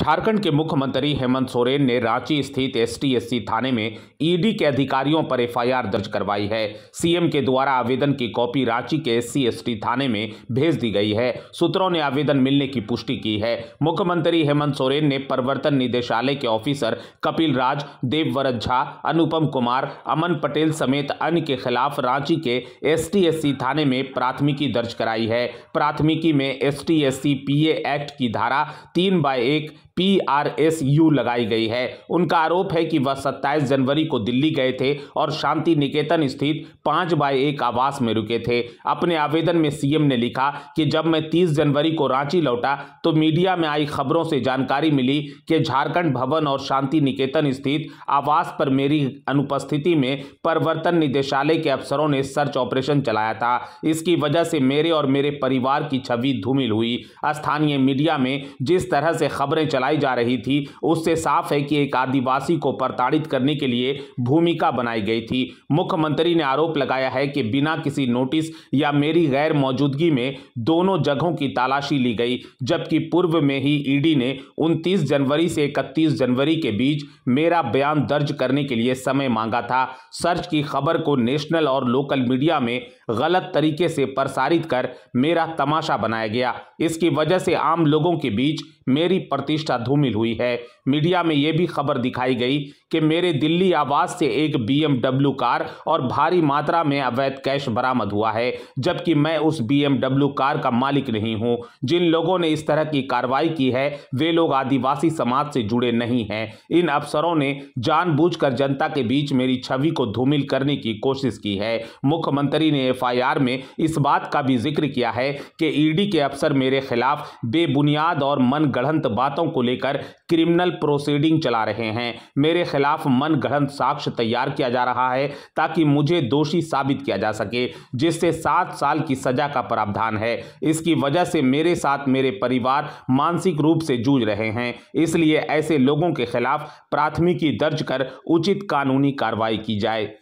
झारखंड के मुख्यमंत्री हेमंत सोरेन ने रांची स्थित एसटीएससी थाने में ईडी के अधिकारियों पर एफआईआर दर्ज करवाई है सीएम के द्वारा आवेदन की कॉपी रांची के एससी थाने में भेज दी गई है सूत्रों ने आवेदन मिलने की पुष्टि की है मुख्यमंत्री हेमंत सोरेन ने प्रवर्तन निदेशालय के ऑफिसर कपिल राज देववरत झा अनुपम कुमार अमन पटेल समेत अन्य के खिलाफ रांची के एस थाने में प्राथमिकी दर्ज कराई है प्राथमिकी में एस टी एक्ट की धारा तीन बाय एक पीआरएसयू लगाई गई है उनका आरोप है कि वह 27 जनवरी को दिल्ली गए थे और शांति निकेतन स्थित पाँच बाई एक आवास में रुके थे अपने आवेदन में सीएम ने लिखा कि जब मैं 30 जनवरी को रांची लौटा तो मीडिया में आई खबरों से जानकारी मिली कि झारखंड भवन और शांति निकेतन स्थित आवास पर मेरी अनुपस्थिति में प्रवर्तन निदेशालय के अफसरों ने सर्च ऑपरेशन चलाया था इसकी वजह से मेरे और मेरे परिवार की छवि धूमिल हुई स्थानीय मीडिया में जिस तरह से खबरें चलाई जा रही थी उससे साफ है कि एक आदिवासी को प्रताड़ित करने के लिए भूमिका बनाई गई थी मुख्यमंत्री ने आरोप लगाया है कि बिना किसी नोटिस या मेरी गैर मौजूदगी में दोनों जगहों की तलाशी ली गई जबकि पूर्व में ही ईडी ने 29 जनवरी से 31 जनवरी के बीच मेरा बयान दर्ज करने के लिए समय मांगा था सर्च की खबर को नेशनल और लोकल मीडिया में गलत तरीके से प्रसारित कर मेरा तमाशा बनाया गया इसकी वजह से आम लोगों के बीच मेरी प्रतिष्ठा धूमिल हुई है मीडिया में ये भी खबर दिखाई गई कि मेरे दिल्ली आवास से एक बीएमडब्ल्यू कार और भारी मात्रा में अवैध कैश बरामद हुआ है जबकि मैं उस बीएमडब्ल्यू कार का मालिक नहीं हूं जिन लोगों ने इस तरह की कार्रवाई की है वे लोग आदिवासी समाज से जुड़े नहीं हैं इन अफसरों ने जानबूझकर जनता के बीच मेरी छवि को धूमिल करने की कोशिश की है मुख्यमंत्री ने एफआईआर में इस बात का भी जिक्र किया है कि ईडी के अफसर मेरे खिलाफ बेबुनियाद और मनगढ़ंत बातों को लेकर क्रिमिनल प्रोसीडिंग चला रहे हैं मेरे खिलाफ मनगढ़ंत साक्ष्य तैयार किया जा रहा है ताकि मुझे दोषी साबित किया जा सके जिससे सात साल की सजा का प्रावधान है इसकी वजह से मेरे साथ मेरे परिवार मानसिक रूप से जूझ रहे हैं इसलिए ऐसे लोगों के खिलाफ प्राथमिकी दर्ज कर उचित कानूनी कार्रवाई की जाए